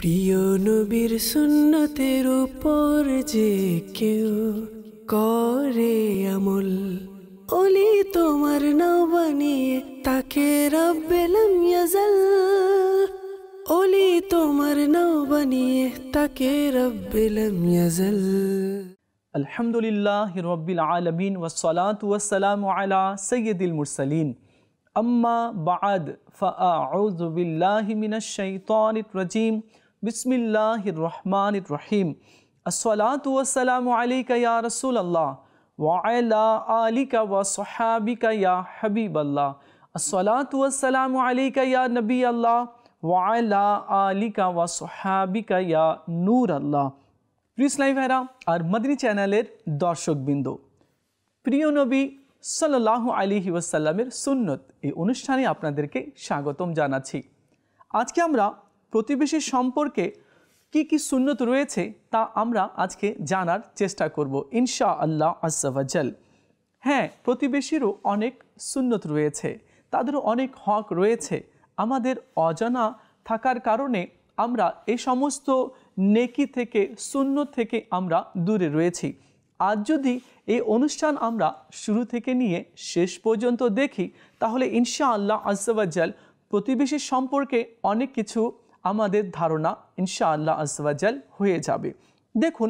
প্রিয় নবীর সুন্নতের উপর যে কেউ করে আমল অলি তোমার নাও বানিয়ে তাকে রব্বেলাম ইয়াজাল অলি তোমার নাও বানিয়ে তাকে রব্বেলাম ইয়াজাল আলহামদুলিল্লাহ রব্বিল আলমিন ওয়াসলাত ওয়াসালাম আলা সৈয়দুল মুরসালিন আম্মা বাদ ফাআউযু বিল্লাহি মিনাশ শাইতানির রাজীম بسم الله الرحمن الرحيم الصلاة والسلام عليك يا رسول الله وعلى آلك وصحابك يا حبيب الله الصلاة والسلام عليك يا نبي الله وعلى آلك وصحابك يا نور الله প্রিয় ইসলামী ভাইরা আর মাদিনী চ্যানেলের দর্শকবৃন্দ প্রিয় নবী সাল্লাহ আলিহি ওয়াসাল্লামের সুন্নত এই অনুষ্ঠানে আপনাদেরকে স্বাগতম জানাচ্ছি আজকে আমরা প্রতিবেশীর সম্পর্কে কি কি সুন্নত রয়েছে তা আমরা আজকে জানার চেষ্টা করব ইনশা আল্লাহ আসাল হ্যাঁ প্রতিবেশীরও অনেক সুন্নত রয়েছে তাদেরও অনেক হক রয়েছে আমাদের অজানা থাকার কারণে আমরা এই সমস্ত নেকি থেকে শূন্য থেকে আমরা দূরে রয়েছি আজ যদি এই অনুষ্ঠান আমরা শুরু থেকে নিয়ে শেষ পর্যন্ত দেখি তাহলে ইনশা আল্লাহ আজাল প্রতিবেশীর সম্পর্কে অনেক কিছু আমাদের ধারণা ইনশাআল্লাহ আসওয়াজাল হয়ে যাবে দেখুন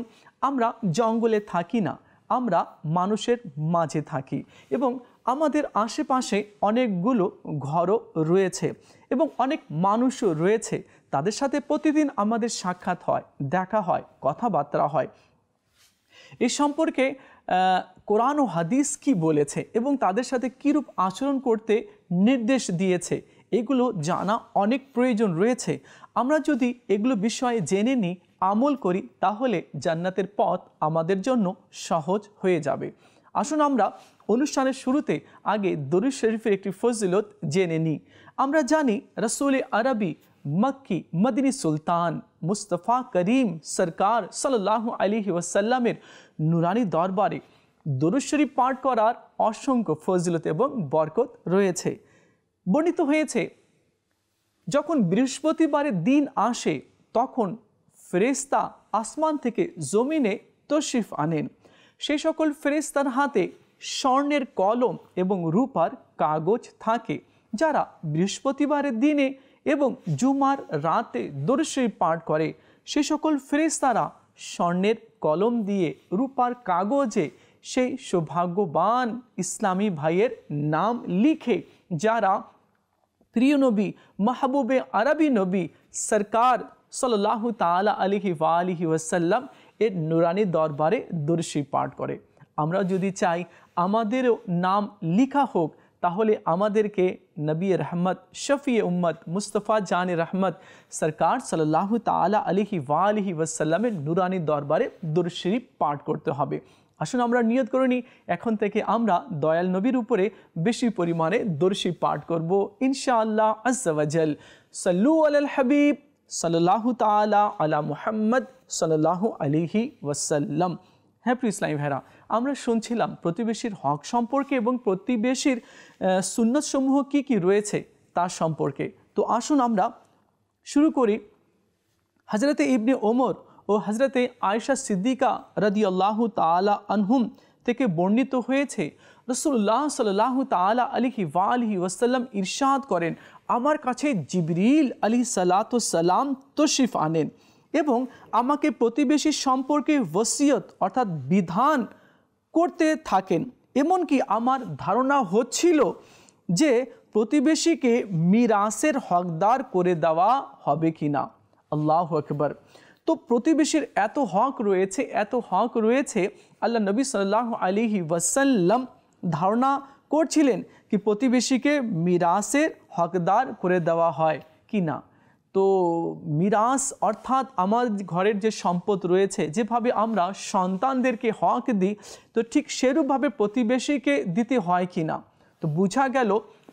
আমরা জঙ্গলে থাকি না আমরা মানুষের মাঝে থাকি এবং আমাদের আশেপাশে অনেকগুলো ঘরও রয়েছে এবং অনেক মানুষও রয়েছে তাদের সাথে প্রতিদিন আমাদের সাক্ষাৎ হয় দেখা হয় কথাবার্তা হয় এ সম্পর্কে কোরআন ও হাদিস কি বলেছে এবং তাদের সাথে কীরূপ আচরণ করতে নির্দেশ দিয়েছে এগুলো জানা অনেক প্রয়োজন রয়েছে আমরা যদি এগুলো বিষয়ে জেনে নিই আমল করি তাহলে জান্নাতের পথ আমাদের জন্য সহজ হয়ে যাবে আসুন আমরা অনুষ্ঠানের শুরুতে আগে দরুদ শরীফের একটি ফজিলত জেনে নিই আমরা জানি রসুল আরবি মক্কি মদিনী সুলতান মুস্তফা করিম সরকার সাল্লাহ আলী ওসাল্লামের নুরানি দরবারে দরুদ শরীফ পাঠ করার অসংখ্য ফজিলত এবং বরকত রয়েছে বর্ণিত হয়েছে যখন বৃহস্পতিবারের দিন আসে তখন ফেরেস্তা আসমান থেকে জমিনে তশিফ আনেন সেই সকল ফেরেস্তার হাতে স্বর্ণের কলম এবং রূপার কাগজ থাকে যারা বৃহস্পতিবারের দিনে এবং জুমার রাতে দর্শী পাঠ করে সে সকল ফেরেস্তারা স্বর্ণের কলম দিয়ে রূপার কাগজে সেই সৌভাগ্যবান ইসলামী ভাইয়ের নাম লিখে যারা প্রিয় নবী মাহবুবে আরাবী নবী সরকার সাল্লাল্লাহু তাআলা আলাইহি ওয়ালিহি ওয়াসাল্লাম এ নূরানী দরবারে দরসি পাঠ করে আমরা যদি চাই আমাদের নাম লেখা হোক তাহলে আমাদেরকে নবীর رحمت শাফি উম্মত মুস্তাফা جان رحمت সরকার সাল্লাল্লাহু তাআলা আলাইহি ওয়ালিহি ওয়াসাল্লামের নূরানী দরবারে দরসি পাঠ করতে হবে আসুন আমরা নিয়ত করে নিই এখন থেকে আমরা দয়াল নবীর উপরে বেশি পরিমাণে দর্শী পাঠ করব ইনশাআল্লাহ আজাল সাল্লু আল হাবিব সাল্লাহ তালা আলা মুহাম্মদ সাল্লাহ আলিহি ওয়াসাল্লাম হ্যাঁ প্রিয় ইসলাম ভেরা আমরা শুনছিলাম প্রতিবেশীর হক সম্পর্কে এবং প্রতিবেশীর সুন্নতসমূহ কি কি রয়েছে তার সম্পর্কে তো আসুন আমরা শুরু করি হাজরতে ইবনে ওমর ও হজরতে আয়সা সিদ্দিকা রদি আল্লাহ তালা আনহুম থেকে বর্ণিত হয়েছে রসুল্লাহ সাল্লাহ তালা আলিহি ওয়া আলহি ওয়াসাল্লাম ইরশাদ করেন আমার কাছে জিবরিল আলী সালাত সালাম তশিফ আনেন এবং আমাকে প্রতিবেশী সম্পর্কে ওসিয়ত অর্থাৎ বিধান করতে থাকেন এমনকি আমার ধারণা হচ্ছিল যে প্রতিবেশীকে মিরাসের হকদার করে দেওয়া হবে কিনা আল্লাহ আকবর তো প্রতিবেশীর এত হক রয়েছে এত হক রয়েছে আল্লাহ নবী সাল্লাহ আলিহি ওয়াসাল্লাম ধারণা করছিলেন কি প্রতিবেশীকে মিরাসের হকদার করে দেওয়া হয় কি না তো মিরাস অর্থাৎ আমার ঘরের যে সম্পদ রয়েছে যেভাবে আমরা সন্তানদেরকে হক দিই তো ঠিক সেরূপভাবে প্রতিবেশীকে দিতে হয় কি না তো বোঝা গেল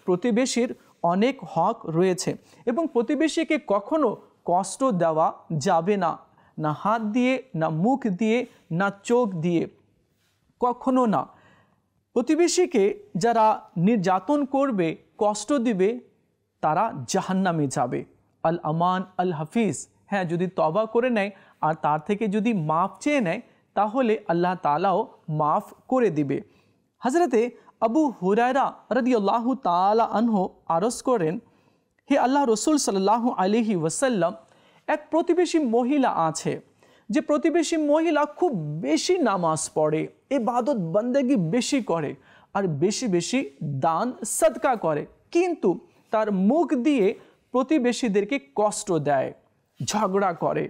প্রতিবেশীর অনেক হক রয়েছে এবং প্রতিবেশীকে কখনো কষ্ট দেওয়া যাবে না ना हाथ दिए ना मुख दिए ना चोख दिए कखो ना प्रतिबी के जरा निर्यातन कर कष्ट दिवे ता जहान नामे जाए अल अमान अल हफिज हाँ जदि तबा कर तरह जदि माफ चेहले अल्लाह तलाओ माफ कर दिवे हजरते अबू हुरैरा रदीअल्लाह तला अनहो आरस करें हे अल्लाह रसुल सल्लाह आलि वसल्लम এক প্রতিবেশী মহিলা আছে যে প্রতিবেশী মহিলা খুব বেশি নামাজ পড়ে এবাদত বন্দেগি বেশি করে আর বেশি বেশি দান সদকা করে কিন্তু তার মুখ দিয়ে প্রতিবেশীদেরকে কষ্ট দেয় ঝগড়া করে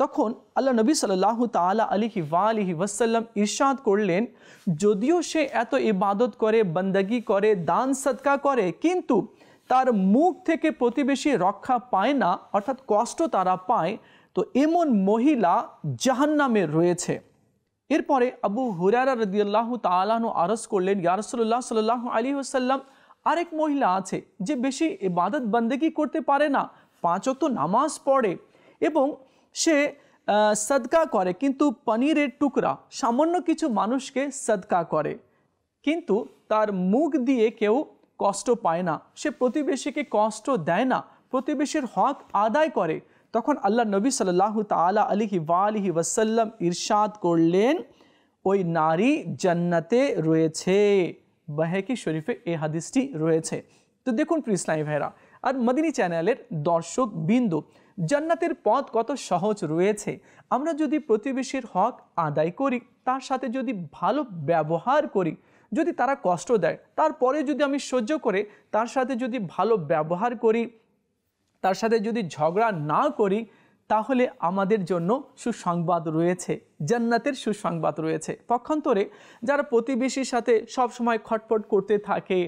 তখন আল্লাহ নবী সাল্লাহ তালা আলিহি আলিহি ওয়াসাল্লাম ইরশাদ করলেন যদিও সে এত ইবাদত করে বন্দগি করে দান সদকা করে কিন্তু তার মুখ থেকে প্রতিবেশী রক্ষা পায় না অর্থাৎ কষ্ট তারা পায় তো এমন মহিলা জাহান্নামে রয়েছে এরপরে আবু হুরারা রদিয়াল্লাহ তালাহনু আরস করলেন ইয়ারসল্লাহ সাল্লাহ আলী আসাল্লাম আরেক মহিলা আছে যে বেশি ইবাদত বন্দেগী করতে পারে না পাঁচক তো নামাজ পড়ে এবং সে সদকা করে কিন্তু পনিরের টুকরা সামান্য কিছু মানুষকে সদকা করে কিন্তু তার মুখ দিয়ে কেউ কষ্ট পায় না সে প্রতিবেশীকে কষ্ট দেয় না প্রতিবেশীর হক আদায় করে তখন আল্লাহ নবী সাল্লাহ তালা আলিহি আলিহি ওয়াসাল্লাম ইরশাদ করলেন ওই নারী জান্নাতে রয়েছে বাহেকি শরীফে এ হাদিসটি রয়েছে তো দেখুন প্রিসলাই ইসলামী ভাইরা আর মদিনী চ্যানেলের দর্শক বিন্দু জান্নাতের পথ কত সহজ রয়েছে আমরা যদি প্রতিবেশীর হক আদায় করি তার সাথে যদি ভালো ব্যবহার করি যদি তারা কষ্ট দেয় তারপরে যদি আমি সহ্য করে তার সাথে যদি ভালো ব্যবহার করি তার সাথে যদি ঝগড়া না করি তাহলে আমাদের জন্য সুসংবাদ রয়েছে জান্নাতের সুসংবাদ রয়েছে পক্ষান্তরে যারা প্রতিবেশীর সাথে সব সময় খটপট করতে থাকে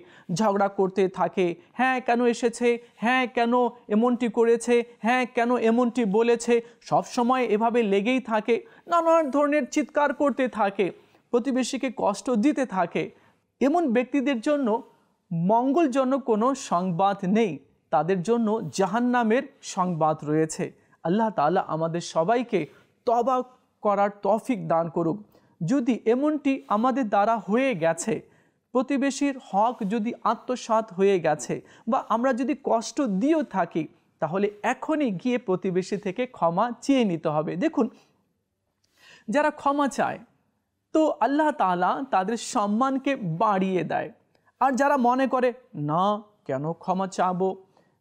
ঝগড়া করতে থাকে হ্যাঁ কেন এসেছে হ্যাঁ কেন এমনটি করেছে হ্যাঁ কেন এমনটি বলেছে সব সময় এভাবে লেগেই থাকে নানান ধরনের চিৎকার করতে থাকে প্রতিবেশীকে কষ্ট দিতে থাকে এমন ব্যক্তিদের জন্য মঙ্গলজনক কোনো সংবাদ নেই তাদের জন্য জাহান্নামের সংবাদ রয়েছে আল্লাহ তালা আমাদের সবাইকে তবা করার তফিক দান করুক যদি এমনটি আমাদের দ্বারা হয়ে গেছে প্রতিবেশীর হক যদি আত্মসাত হয়ে গেছে বা আমরা যদি কষ্ট দিয়েও থাকি তাহলে এখনই গিয়ে প্রতিবেশী থেকে ক্ষমা চেয়ে নিতে হবে দেখুন যারা ক্ষমা চায় তো আল্লাহ তালা তাদের সম্মানকে বাড়িয়ে দেয় আর যারা মনে করে না কেন ক্ষমা চাবো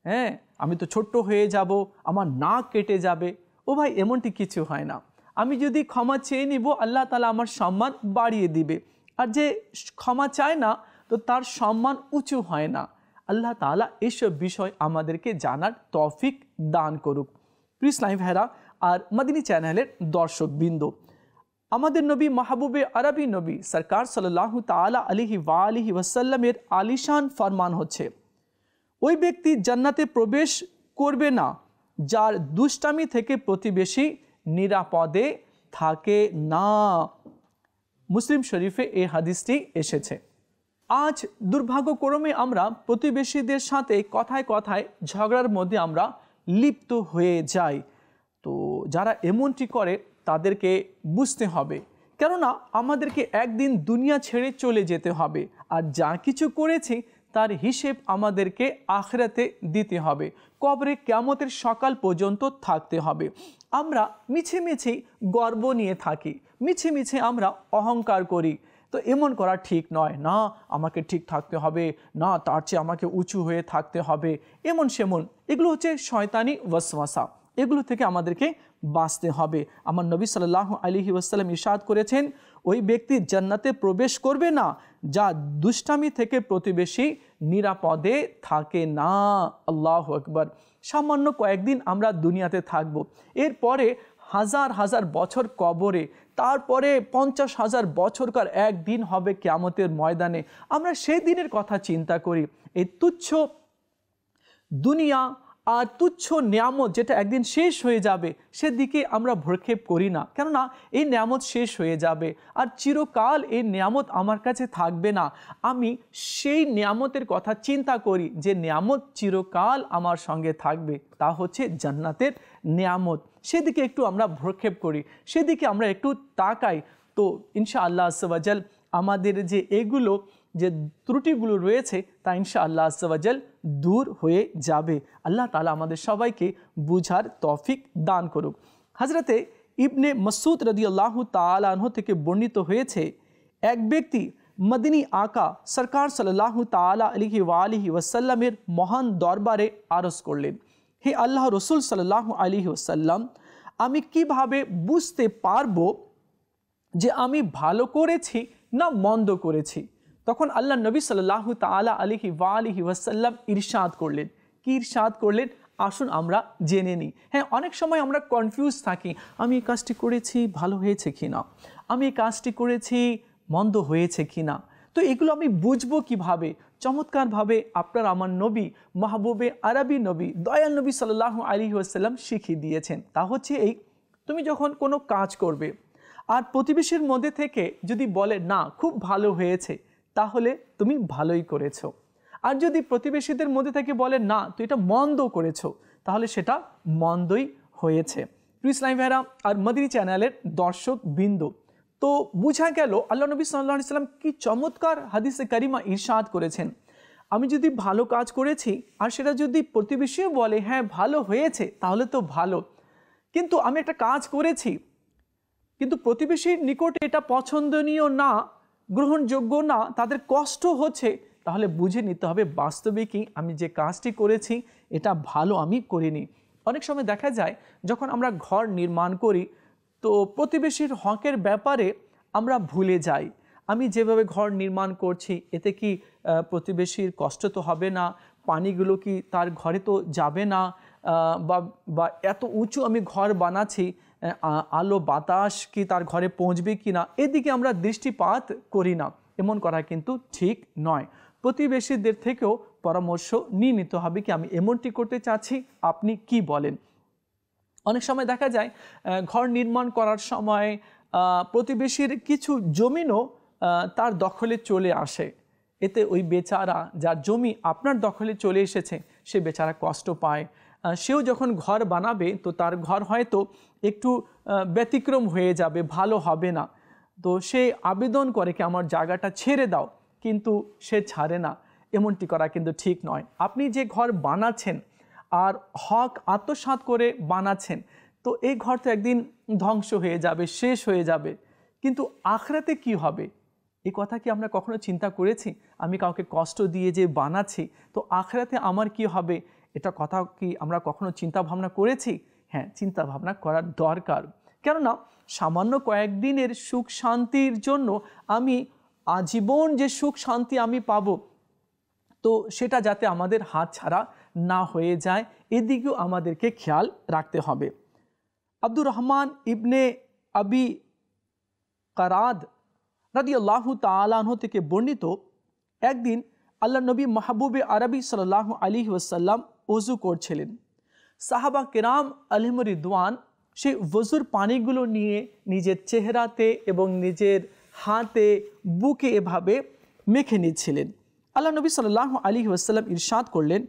হ্যাঁ আমি তো ছোট্ট হয়ে যাব আমার না কেটে যাবে ও ভাই এমনটি কিছু হয় না আমি যদি ক্ষমা চেয়ে নিব আল্লাহ তালা আমার সম্মান বাড়িয়ে দিবে আর যে ক্ষমা চায় না তো তার সম্মান উঁচু হয় না আল্লাহ তালা এসব বিষয় আমাদেরকে জানার তফিক দান করুক প্রিস লাইভ হেরা আর মাদিনী চ্যানেলের দর্শকবৃন্দ আমাদের নবী মাহবুবে আরবি নবী সরকার সাল্লাহ তালা আলিহি ওয়া আলিহি ওয়াসাল্লামের আলিশান ফরমান হচ্ছে ওই ব্যক্তি জান্নাতে প্রবেশ করবে না যার দুষ্টামি থেকে প্রতিবেশী নিরাপদে থাকে না মুসলিম শরীফে এই হাদিসটি এসেছে আজ দুর্ভাগ্যক্রমে আমরা প্রতিবেশীদের সাথে কথায় কথায় ঝগড়ার মধ্যে আমরা লিপ্ত হয়ে যাই তো যারা এমনটি করে তাদেরকে বুঝতে হবে কেননা আমাদেরকে একদিন দুনিয়া ছেড়ে চলে যেতে হবে আর যা কিছু করেছি তার হিসেব আমাদেরকে আখরাতে দিতে হবে কবরে কেমতের সকাল পর্যন্ত থাকতে হবে আমরা মিছে মিছে গর্ব নিয়ে থাকি মিছে মিছে আমরা অহংকার করি তো এমন করা ঠিক নয় না আমাকে ঠিক থাকতে হবে না তার চেয়ে আমাকে উঁচু হয়ে থাকতে হবে এমন সেমন এগুলো হচ্ছে শয়তানি ওয়াসওয়াসা এগুলো থেকে আমাদেরকে বাঁচতে হবে আমার নবী সাল্লাহ আলিহি ওয়াসাল্লাম ইশাদ করেছেন ওই ব্যক্তি জান্নাতে প্রবেশ করবে না যা দুষ্টামি থেকে প্রতিবেশী নিরাপদে থাকে না আল্লাহ আকবর সামান্য কয়েকদিন আমরা দুনিয়াতে থাকব। এরপরে হাজার হাজার বছর কবরে তারপরে পঞ্চাশ হাজার বছরকার একদিন হবে কেয়ামতের ময়দানে আমরা সেই দিনের কথা চিন্তা করি এই তুচ্ছ দুনিয়া আর তুচ্ছ নিয়ামত যেটা একদিন শেষ হয়ে যাবে সেদিকে আমরা ভ্রক্ষেপ করি না কেননা এই নিয়ামত শেষ হয়ে যাবে আর চিরকাল এই নিয়ামত আমার কাছে থাকবে না আমি সেই নিয়ামতের কথা চিন্তা করি যে নিয়ামত চিরকাল আমার সঙ্গে থাকবে তা হচ্ছে জান্নাতের নিয়ামত সেদিকে একটু আমরা ভ্রক্ষেপ করি সেদিকে আমরা একটু তাকাই তো ইনশা আল্লাহ আসবাজাল আমাদের যে এগুলো যে ত্রুটিগুলো রয়েছে তা ইনশা আল্লাহ আসাল দূর হয়ে যাবে আল্লাহ তালা আমাদের সবাইকে বুঝার তফিক দান করুক হাজরতে ইবনে মসুদ রদি আল্লাহ তালাহ থেকে বর্ণিত হয়েছে এক ব্যক্তি মদিনী আকা সরকার সাল্লাহ তালা আলিহি ওয়ালিহি ওয়াসাল্লামের মহান দরবারে আরস করলেন হে আল্লাহ রসুল সাল্লাহ আলি ওসাল্লাম আমি কিভাবে বুঝতে পারবো যে আমি ভালো করেছি না মন্দ করেছি তখন আল্লাহ নবী সাল্লাহ তালা আলিহি ওয়া আলিহি ওয়াসাল্লাম ইরশাদ করলেন কি ইরশাদ করলেন আসুন আমরা জেনে নিই হ্যাঁ অনেক সময় আমরা কনফিউজ থাকি আমি এই কাজটি করেছি ভালো হয়েছে কি না আমি এই কাজটি করেছি মন্দ হয়েছে কি না তো এগুলো আমি বুঝবো কিভাবে চমৎকারভাবে আপনার আমার নবী মাহবুবে আরবি নবী দয়াল নবী সাল্লাহ আলী আসাল্লাম শিখিয়ে দিয়েছেন তা হচ্ছে এই তুমি যখন কোনো কাজ করবে আর প্রতিবেশীর মধ্যে থেকে যদি বলে না খুব ভালো হয়েছে তাহলে তুমি ভালোই করেছ আর যদি প্রতিবেশীদের মধ্যে থেকে বলে না তুই এটা মন্দ করেছ তাহলে সেটা মন্দই হয়েছে ইসলাম ভাইরা আর মদিনী চ্যানেলের দর্শক বিন্দু তো বুঝা গেল আল্লাহ নবী সাল্লাহ ইসলাম কি চমৎকার হাদিসে কারিমা ইরশাদ করেছেন আমি যদি ভালো কাজ করেছি আর সেটা যদি প্রতিবেশীও বলে হ্যাঁ ভালো হয়েছে তাহলে তো ভালো কিন্তু আমি একটা কাজ করেছি কিন্তু প্রতিবেশীর নিকটে এটা পছন্দনীয় না গ্রহণযোগ্য না তাদের কষ্ট হচ্ছে তাহলে বুঝে নিতে হবে বাস্তবিকই আমি যে কাজটি করেছি এটা ভালো আমি করিনি অনেক সময় দেখা যায় যখন আমরা ঘর নির্মাণ করি তো প্রতিবেশীর হকের ব্যাপারে আমরা ভুলে যাই আমি যেভাবে ঘর নির্মাণ করছি এতে কি প্রতিবেশীর কষ্ট তো হবে না পানিগুলো কি তার ঘরে তো যাবে না বা এত উঁচু আমি ঘর বানাচ্ছি আলো বাতাস কি তার ঘরে পৌঁছবে কি না এদিকে আমরা দৃষ্টিপাত করি না এমন করা কিন্তু ঠিক নয় প্রতিবেশীদের থেকেও পরামর্শ নিয়ে নিতে হবে কি আমি এমনটি করতে চাচ্ছি আপনি কি বলেন অনেক সময় দেখা যায় ঘর নির্মাণ করার সময় প্রতিবেশীর কিছু জমিনও তার দখলে চলে আসে এতে ওই বেচারা যার জমি আপনার দখলে চলে এসেছে সে বেচারা কষ্ট পায় সেও যখন ঘর বানাবে তো তার ঘর হয়তো একটু ব্যতিক্রম হয়ে যাবে ভালো হবে না তো সে আবেদন করে কি আমার জায়গাটা ছেড়ে দাও কিন্তু সে ছাড়ে না এমনটি করা কিন্তু ঠিক নয় আপনি যে ঘর বানাচ্ছেন আর হক আত্মসাত করে বানাচ্ছেন তো এই ঘর তো একদিন ধ্বংস হয়ে যাবে শেষ হয়ে যাবে কিন্তু আখড়াতে কি হবে এই কথা কি আমরা কখনো চিন্তা করেছি আমি কাউকে কষ্ট দিয়ে যে বানাচ্ছি তো আখড়াতে আমার কি হবে এটা কথা কি আমরা কখনো চিন্তা ভাবনা করেছি হ্যাঁ চিন্তা ভাবনা করার দরকার কেননা সামান্য কয়েকদিনের সুখ শান্তির জন্য আমি আজীবন যে সুখ শান্তি আমি পাব তো সেটা যাতে আমাদের হাত ছাড়া না হয়ে যায় এদিকেও আমাদেরকে খেয়াল রাখতে হবে আব্দুর রহমান ইবনে আবি কারাদ রাদি আল্লাহ তালাহ থেকে বর্ণিত একদিন আল্লাহ নবী মাহবুবে আরবি সাল্লাহ আলী ওসাল্লাম অজু করছিলেন সাহাবা কেরাম আলিম রিদওয়ান সেই ওজুর পানিগুলো নিয়ে নিজের চেহারাতে এবং নিজের হাতে বুকে এভাবে মেখে নিচ্ছিলেন আল্লাহ নবী সাল্লাহ আলী ওয়াসাল্লাম ইরশাদ করলেন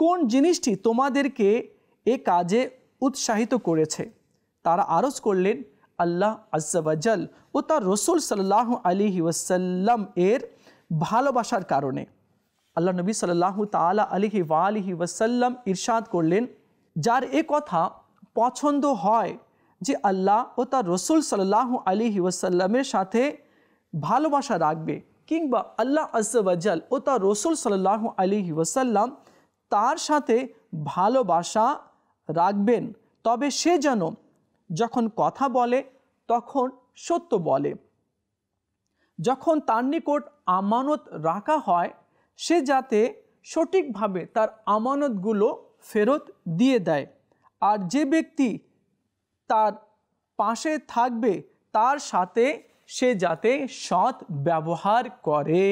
কোন জিনিসটি তোমাদেরকে এ কাজে উৎসাহিত করেছে তারা আরজ করলেন আল্লাহ আজ্জাবাজাল ও তার রসুল সাল্লাহ আলী ওয়াসাল্লাম এর ভালোবাসার কারণে আল্লাহ নবী সাল্লাহ তালা আলিহি ওয়ালিহি ওয়াসাল্লাম ইরশাদ করলেন যার এ কথা পছন্দ হয় যে আল্লাহ ও তার রসুল সাল্লাহ আলিহি ওয়াসাল্লামের সাথে ভালোবাসা রাখবে কিংবা আল্লাহ আজ্জাল ও তার রসুল সাল্লাহ আলিহি ওয়াসাল্লাম তার সাথে ভালোবাসা রাখবেন তবে সে যেন যখন কথা বলে তখন সত্য বলে যখন তার নিকট আমানত রাখা হয় সে যাতে সঠিকভাবে তার আমানতগুলো ফেরত দিয়ে দেয় আর যে ব্যক্তি তার পাশে থাকবে তার সাথে সে যাতে সৎ ব্যবহার করে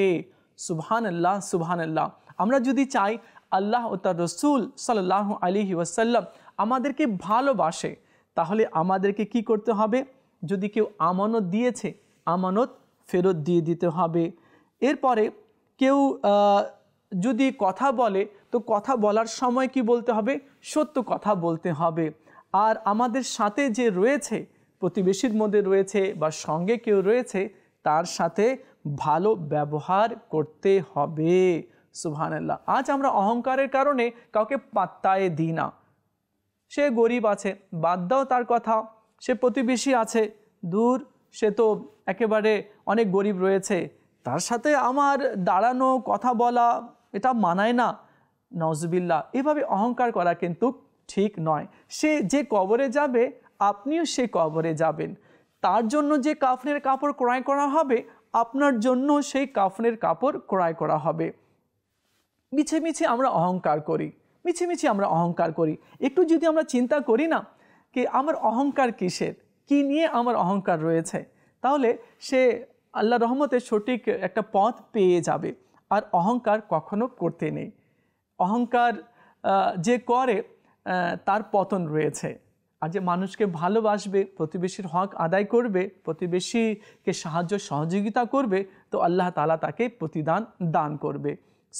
সুবহানাল্লাহ সুবহানাল্লাহ আমরা যদি চাই আল্লাহ ও তার রসুল সাল্লাহ আলী ওয়াসাল্লাম আমাদেরকে ভালোবাসে তাহলে আমাদেরকে কি করতে হবে যদি কেউ আমানত দিয়েছে আমানত ফেরত দিয়ে দিতে হবে এরপরে কেউ যদি কথা বলে তো কথা বলার সময় কি বলতে হবে সত্য কথা বলতে হবে আর আমাদের সাথে যে রয়েছে প্রতিবেশীর মধ্যে রয়েছে বা সঙ্গে কেউ রয়েছে তার সাথে ভালো ব্যবহার করতে হবে সুহানাল্লাহ আজ আমরা অহংকারের কারণে কাউকে পাত্তায় দিই না সে গরিব আছে বাদ দাও তার কথা সে প্রতিবেশী আছে দূর সে তো একেবারে অনেক গরিব রয়েছে তার সাথে আমার দাঁড়ানো কথা বলা এটা মানায় না নজবিল্লা এভাবে অহংকার করা কিন্তু ঠিক নয় সে যে কবরে যাবে আপনিও সে কবরে যাবেন তার জন্য যে কাফনের কাপড় ক্রয় করা হবে আপনার জন্য সেই কাফনের কাপড় ক্রয় করা হবে মিছে মিছে আমরা অহংকার করি মিছে মিছে আমরা অহংকার করি একটু যদি আমরা চিন্তা করি না কি আমার অহংকার কিসের কি নিয়ে আমার অহংকার রয়েছে তাহলে সে আল্লাহ রহমতে সঠিক একটা পথ পেয়ে যাবে আর অহংকার কখনো করতে নেই অহংকার যে করে তার পতন রয়েছে আর যে মানুষকে ভালোবাসবে প্রতিবেশীর হক আদায় করবে প্রতিবেশীকে সাহায্য সহযোগিতা করবে তো আল্লাহ তালা তাকে প্রতিদান দান করবে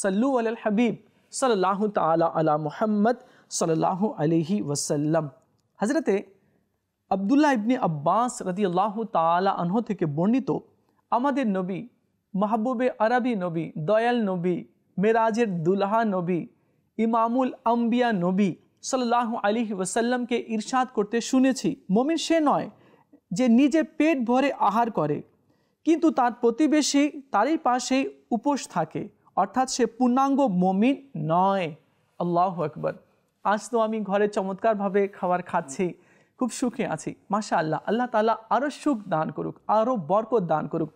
সাল্লু আল হাবিব সাল্লাহ তালা আলা মুহাম্মদ সাল্লাহ আলহি ওসাল্লাম হজরতে আবদুল্লাহ ইবনি আব্বাস রতি আল্লাহ তালা আনহ থেকে বর্ণিত আমাদের নবী মাহবুবে আরবি নবী দয়াল নবী মেরাজের দুলহা নবী ইমামুল আম্বিয়া নবী সাল্লাহ আলী ওসাল্লামকে ইরশাদ করতে শুনেছি মমিন সে নয় যে নিজে পেট ভরে আহার করে কিন্তু তার প্রতিবেশী তারই পাশেই উপোস থাকে অর্থাৎ সে পূর্ণাঙ্গ মমিন নয় আল্লাহ আকবর আজ তো আমি ঘরে চমৎকারভাবে খাবার খাচ্ছি খুব সুখে আছি মাসা আল্লাহ আল্লাহ তালা আরও সুখ দান করুক আরও বরকত দান করুক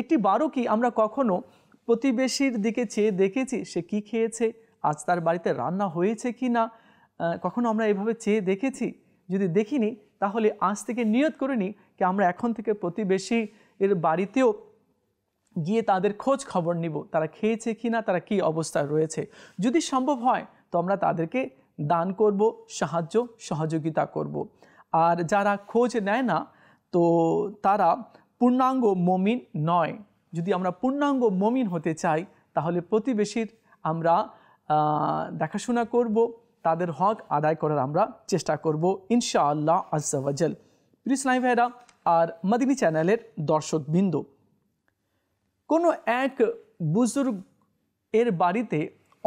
একটি বারো কি আমরা কখনো প্রতিবেশীর দিকে চেয়ে দেখেছি সে কি খেয়েছে আজ তার বাড়িতে রান্না হয়েছে কি না কখনো আমরা এভাবে চেয়ে দেখেছি যদি দেখিনি তাহলে আজ থেকে নিয়ত করে নিই কি আমরা এখন থেকে প্রতিবেশী এর বাড়িতেও গিয়ে তাদের খোঁজ খবর নিব তারা খেয়েছে কি না তারা কি অবস্থায় রয়েছে যদি সম্ভব হয় তো আমরা তাদেরকে দান করব সাহায্য সহযোগিতা করব আর যারা খোঁজ নেয় না তো তারা পূর্ণাঙ্গ মমিন নয় যদি আমরা পূর্ণাঙ্গ মমিন হতে চাই তাহলে প্রতিবেশীর আমরা দেখাশোনা করব তাদের হক আদায় করার আমরা চেষ্টা করব ইনশাআল্লাহ আজাল প্রিসনাই ভাইরা আর মদিনী চ্যানেলের দর্শক বিন্দু কোনো এক বুজুর্গ এর বাড়িতে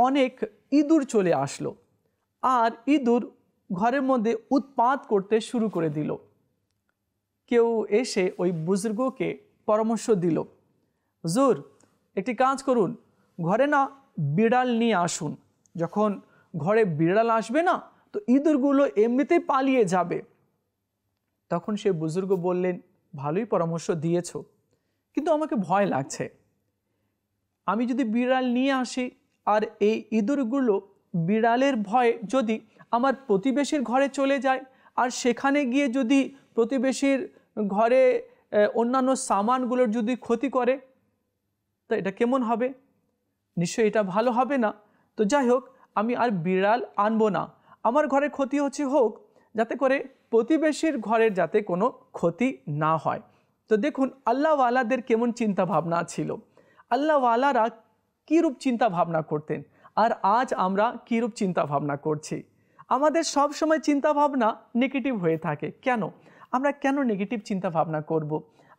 অনেক ইঁদুর চলে আসলো আর ইঁদুর ঘরের মধ্যে উৎপাত করতে শুরু করে দিল কেউ এসে ওই বুজুর্গকে পরামর্শ দিল হুজুর একটি কাজ করুন ঘরে না বিড়াল নিয়ে আসুন যখন ঘরে বিড়াল আসবে না তো ইঁদুরগুলো এমনিতেই পালিয়ে যাবে তখন সে বুজুর্গ বললেন ভালোই পরামর্শ দিয়েছ কিন্তু আমাকে ভয় লাগছে আমি যদি বিড়াল নিয়ে আসি আর এই ইঁদুরগুলো বিড়ালের ভয়ে যদি আমার প্রতিবেশীর ঘরে চলে যায় আর সেখানে গিয়ে যদি প্রতিবেশীর ঘরে অন্যান্য সামানগুলোর যদি ক্ষতি করে তো এটা কেমন হবে নিশ্চয়ই এটা ভালো হবে না তো যাই হোক আমি আর বিড়াল আনবো না আমার ঘরে ক্ষতি হচ্ছে হোক যাতে করে প্রতিবেশীর ঘরের যাতে কোনো ক্ষতি না হয় তো দেখুন আল্লাহওয়ালাদের কেমন চিন্তা ভাবনা ছিল আল্লাহওয়ালারা কীরূপ চিন্তা ভাবনা করতেন আর আজ আমরা কীরূপ চিন্তা ভাবনা করছি আমাদের সব সময় চিন্তা ভাবনা নেগেটিভ হয়ে থাকে কেন আমরা কেন নেগেটিভ চিন্তা ভাবনা করব।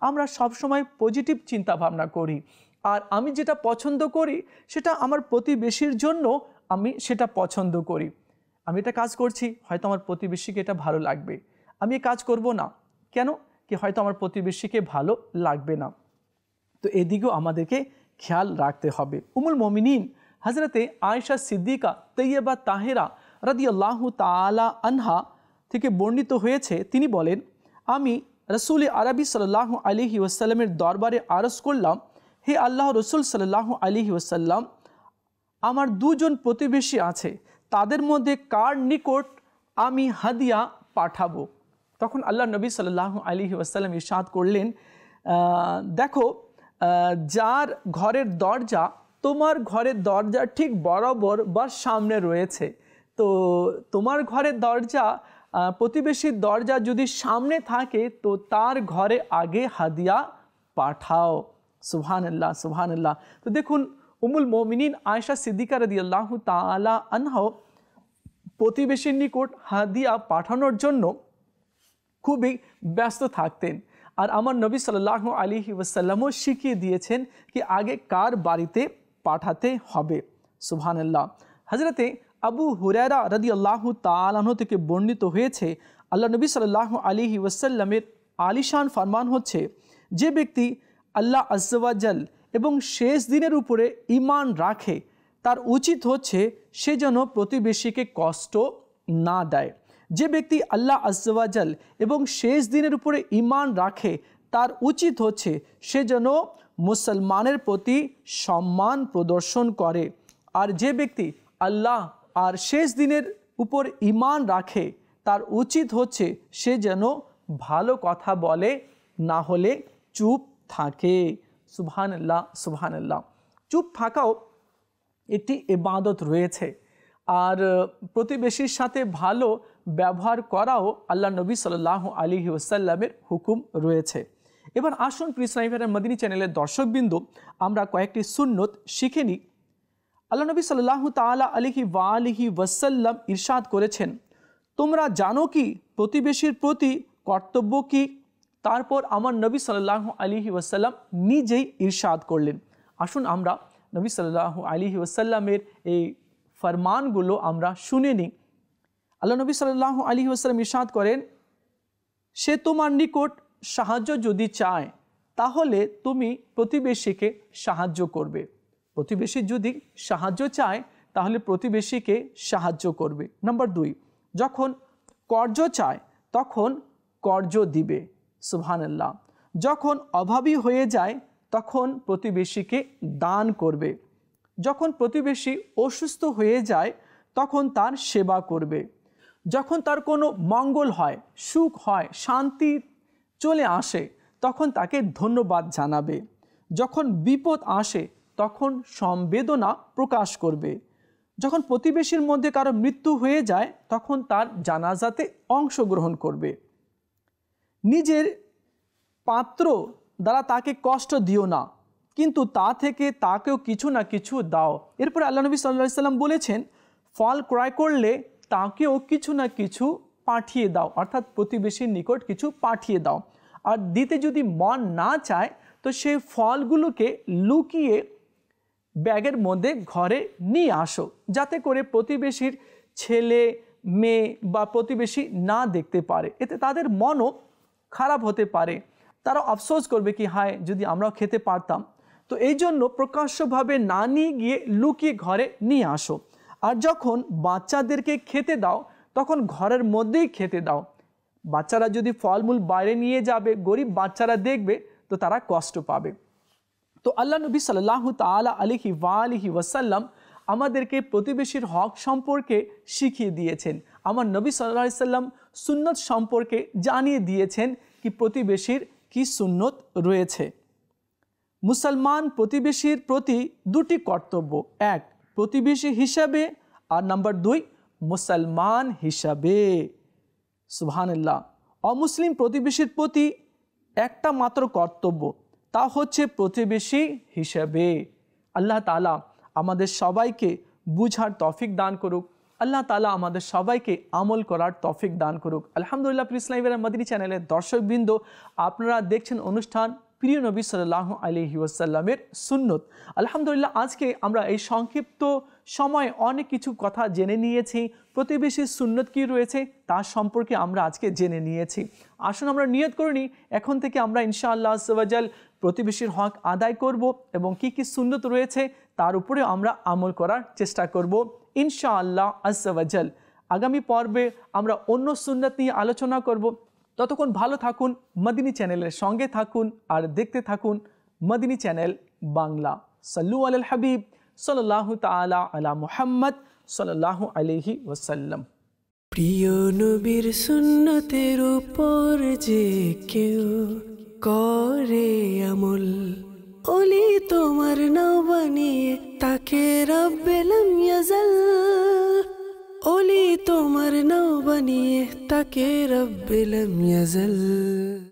আমরা সবসময় পজিটিভ চিন্তা ভাবনা করি আর আমি যেটা পছন্দ করি সেটা আমার প্রতিবেশীর জন্য আমি সেটা পছন্দ করি আমি এটা কাজ করছি হয়তো আমার প্রতিবেশীকে এটা ভালো লাগবে আমি কাজ করব না কেন কি হয়তো আমার প্রতিবেশীকে ভালো লাগবে না তো এদিকেও আমাদেরকে খেয়াল রাখতে হবে উমুল মমিনিন হাজরতে আয়েশা সিদ্দিকা তৈয়বা তাহেরা রাদি আল্লাহ তালা আনহা থেকে বর্ণিত হয়েছে তিনি বলেন আমি রসুল আরবি সাল্লাহ আলিহি ওয়াসাল্লামের দরবারে আরস করলাম হে আল্লাহ রসুল সাল্লাহ আলিহি ওয়াসাল্লাম আমার দুজন প্রতিবেশী আছে তাদের মধ্যে কার নিকট আমি হাদিয়া পাঠাবো তখন আল্লাহ নবী সাল্লাহ আলিহি ওয়াসাল্লাম ইসাদ করলেন দেখো যার ঘরের দরজা তোমার ঘরের দরজা ঠিক বরাবর বা সামনে রয়েছে তো তোমার ঘরের দরজা প্রতিবেশীর দরজা যদি সামনে থাকে তো তার ঘরে আগে হাদিয়া পাঠাও সুবহানাল্লাহ আল্লাহ তো দেখুন উমুল মোমিনিন আয়সা সিদ্দিকা রদি আল্লাহ তালা আনহাও প্রতিবেশীর নিকট হাদিয়া পাঠানোর জন্য খুবই ব্যস্ত থাকতেন আর আমার নবী সাল্লাহ আলী ওসাল্লামও শিখিয়ে দিয়েছেন কি আগে কার বাড়িতে পাঠাতে হবে সুবহানাল্লাহ হজরতে আবু হুরারা রদি আল্লাহ তালানহ থেকে বর্ণিত হয়েছে আল্লাহ নবী সাল্লাহ আলিহি ওয়াসাল্লামের আলিশান ফরমান হচ্ছে যে ব্যক্তি আল্লাহ আজ্জাল এবং শেষ দিনের উপরে ইমান রাখে তার উচিত হচ্ছে সে যেন প্রতিবেশীকে কষ্ট না দেয় যে ব্যক্তি আল্লাহ আজ্জাল এবং শেষ দিনের উপরে ইমান রাখে তার উচিত হচ্ছে সে যেন মুসলমানের প্রতি সম্মান প্রদর্শন করে আর যে ব্যক্তি আল্লাহ আর শেষ দিনের উপর ইমান রাখে তার উচিত হচ্ছে সে যেন ভালো কথা বলে না হলে চুপ থাকে সুবহানাল্লাহ সুবহানাল্লাহ চুপ থাকাও একটি এবাদত রয়েছে আর প্রতিবেশীর সাথে ভালো ব্যবহার করাও আল্লাহ নবী সাল্লাহ আলী ওসাল্লামের হুকুম রয়েছে এবার আসুন প্রিসাইভারের মদিনী চ্যানেলের দর্শকবৃন্দ আমরা কয়েকটি সুন্নত শিখে নিই আল্লাহ নবী সাল্লাহ তালা আলিহি ওয়ালিহি ওয়াসাল্লাম ইরশাদ করেছেন তোমরা জানো কি প্রতিবেশীর প্রতি কর্তব্য কি তারপর আমার নবী সাল্লাহ আলিহি ওয়াসাল্লাম নিজেই ইরশাদ করলেন আসুন আমরা নবী সাল্লাহ আলিহি ওয়াসাল্লামের এই ফরমানগুলো আমরা শুনে নিই আল্লাহ নবী সাল্লাহ আলিহি ওয়াসাল্লাম ইরশাদ করেন সে তোমার নিকট সাহায্য যদি চায় তাহলে তুমি প্রতিবেশীকে সাহায্য করবে প্রতিবেশী যদি সাহায্য চায় তাহলে প্রতিবেশীকে সাহায্য করবে নাম্বার দুই যখন কর্জ চায় তখন কর্জ দিবে সুবহানাল্লাহ যখন অভাবী হয়ে যায় তখন প্রতিবেশীকে দান করবে যখন প্রতিবেশী অসুস্থ হয়ে যায় তখন তার সেবা করবে যখন তার কোনো মঙ্গল হয় সুখ হয় শান্তি চলে আসে তখন তাকে ধন্যবাদ জানাবে যখন বিপদ আসে তখন সমবেদনা প্রকাশ করবে যখন প্রতিবেশীর মধ্যে কারো মৃত্যু হয়ে যায় তখন তার জানাজাতে অংশগ্রহণ করবে নিজের পাত্র দ্বারা তাকে কষ্ট দিও না কিন্তু তা থেকে তাকেও কিছু না কিছু দাও এরপর আল্লাহ নবী সাল্লা সাল্লাম বলেছেন ফল ক্রয় করলে তাকেও কিছু না কিছু পাঠিয়ে দাও অর্থাৎ প্রতিবেশীর নিকট কিছু পাঠিয়ে দাও আর দিতে যদি মন না চায় তো সেই ফলগুলোকে লুকিয়ে ব্যাগের মধ্যে ঘরে নিয়ে আসো যাতে করে প্রতিবেশীর ছেলে মেয়ে বা প্রতিবেশী না দেখতে পারে এতে তাদের মনও খারাপ হতে পারে তারা আফসোস করবে কি হায় যদি আমরাও খেতে পারতাম তো এই জন্য প্রকাশ্যভাবে না নিয়ে গিয়ে লুকিয়ে ঘরে নিয়ে আসো আর যখন বাচ্চাদেরকে খেতে দাও তখন ঘরের মধ্যেই খেতে দাও বাচ্চারা যদি ফলমূল বাইরে নিয়ে যাবে গরিব বাচ্চারা দেখবে তো তারা কষ্ট পাবে তো আল্লাহ নবী সাল্লাহ তালা আলিহি আলিহি ওয়াসাল্লাম আমাদেরকে প্রতিবেশীর হক সম্পর্কে শিখিয়ে দিয়েছেন আমার নবী সাল্লাহ সাল্লাম সুন্নত সম্পর্কে জানিয়ে দিয়েছেন কি প্রতিবেশীর কি সুন্নত রয়েছে মুসলমান প্রতিবেশীর প্রতি দুটি কর্তব্য এক প্রতিবেশী হিসাবে আর নাম্বার দুই মুসলমান হিসাবে সুবহানাল্লাহ অমুসলিম প্রতিবেশীর প্রতি একটা মাত্র কর্তব্য তা হচ্ছে প্রতিবেশী হিসাবে আল্লাহ তালা আমাদের সবাইকে বুঝার তফিক দান করুক আল্লাহ তালা আমাদের সবাইকে আমল করার তফিক দান করুক আলহামদুলিল্লাহ ইসলাম ইবরাহ মদিনী চ্যানেলের দর্শকবৃন্দ আপনারা দেখছেন অনুষ্ঠান প্রিয় নবী সাল্লাহ আলি ওয়াসাল্লামের সুন্নত আলহামদুলিল্লাহ আজকে আমরা এই সংক্ষিপ্ত সময় অনেক কিছু কথা জেনে নিয়েছি প্রতিবেশীর সুন্নত কী রয়েছে তার সম্পর্কে আমরা আজকে জেনে নিয়েছি আসুন আমরা নিয়ত করে নিই এখন থেকে আমরা ইনশাআল্লাহ সবাজাল প্রতিবেশীর হক আদায় করব এবং কি কি সুন্নত রয়েছে তার উপরে আমরা আমল করার চেষ্টা করব ইনশাআল্লাহ আসাল আগামী পর্বে আমরা অন্য সুন্নত নিয়ে আলোচনা করব ততক্ষণ ভালো থাকুন মদিনী চ্যানেলের সঙ্গে থাকুন আর দেখতে থাকুন মদিনী চ্যানেল বাংলা সাল্লু আল হাবিব সাল্লাহ তালা আলা মুহাম্মদ সাল্লাহ আলহি ওসাল্লাম প্রিয় নবীর সুন্নতের উপর যে কেউ করে আমল অলি তোমার নবনী তাকে রব্বেলাম ইয়াজাল ओली तो नौ बनी तके रबिल यजल